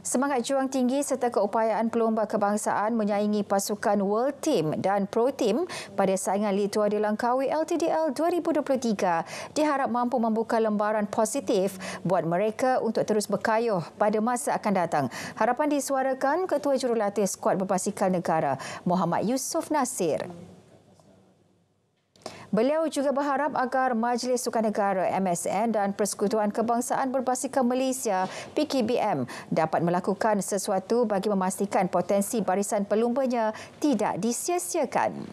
Semangat juang tinggi serta keupayaan pelomba kebangsaan menyaingi pasukan World Team dan Pro Team pada saingan Litua di Langkawi LTDL 2023 diharap mampu membuka lembaran positif buat mereka untuk terus berkayuh pada masa akan datang. Harapan disuarakan Ketua Jurulatih Skuad Berbasikal Negara Muhammad Yusof Nasir. Beliau juga berharap agar Majlis Sukan Negara MSN dan Persekutuan Kebangsaan Berbasikal Malaysia PKBM dapat melakukan sesuatu bagi memastikan potensi barisan pelumbanya tidak disiasiakan.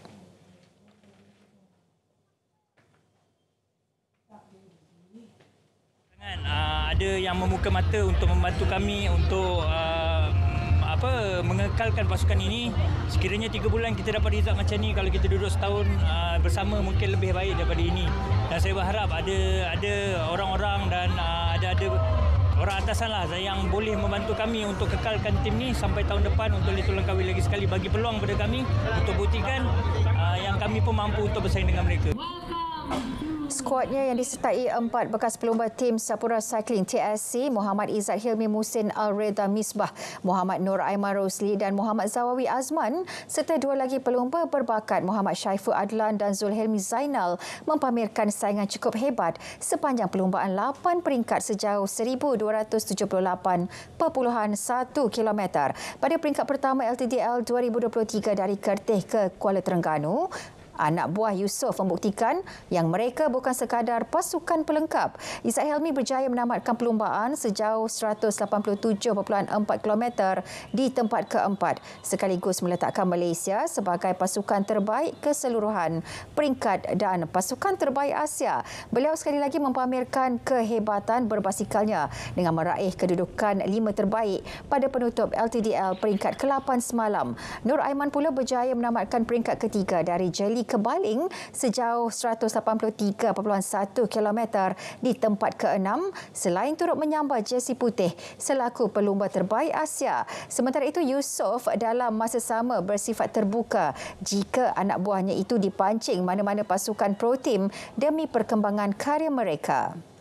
Uh, ada yang membuka mata untuk membantu kami untuk uh, mengekalkan pasukan ini sekiranya tiga bulan kita dapat result macam ni kalau kita duduk setahun uh, bersama mungkin lebih baik daripada ini dan saya berharap ada ada orang-orang dan ah, ada ada orang atasan lah yang boleh membantu kami untuk kekalkan tim ni sampai tahun depan untuk Little Langkawi lagi sekali bagi peluang kepada kami untuk buktikan uh, yang kami pun mampu untuk bersaing dengan mereka Welcome. Skuadnya yang disertai empat bekas pelumba tim Sapura Cycling TSC, Muhammad Izzat Hilmi Musin Al-Reda Misbah, Muhammad Nur Aiman Rosli dan Muhammad Zawawi Azman serta dua lagi pelumba berbakat Muhammad Syaifu Adlan dan Zulhelmi Zainal mempamerkan saingan cukup hebat sepanjang pelumbaan lapan peringkat sejauh 1,278.1 km. Pada peringkat pertama LTDL 2023 dari Kertih ke Kuala Terengganu, Anak buah Yusof membuktikan yang mereka bukan sekadar pasukan pelengkap. Isa Helmi berjaya menamatkan perlumbaan sejauh 187.4 km di tempat keempat sekaligus meletakkan Malaysia sebagai pasukan terbaik keseluruhan peringkat dan pasukan terbaik Asia. Beliau sekali lagi mempamerkan kehebatan berbasikalnya dengan meraih kedudukan lima terbaik pada penutup LTDL peringkat ke-8 semalam. Nur Aiman pula berjaya menamatkan peringkat ketiga dari jeli kebaling sejauh 183.1 km di tempat ke-6 selain turut menyambar Jesse putih selaku pelumba terbaik Asia. Sementara itu Yusof dalam masa sama bersifat terbuka jika anak buahnya itu dipancing mana-mana pasukan pro team demi perkembangan karya mereka.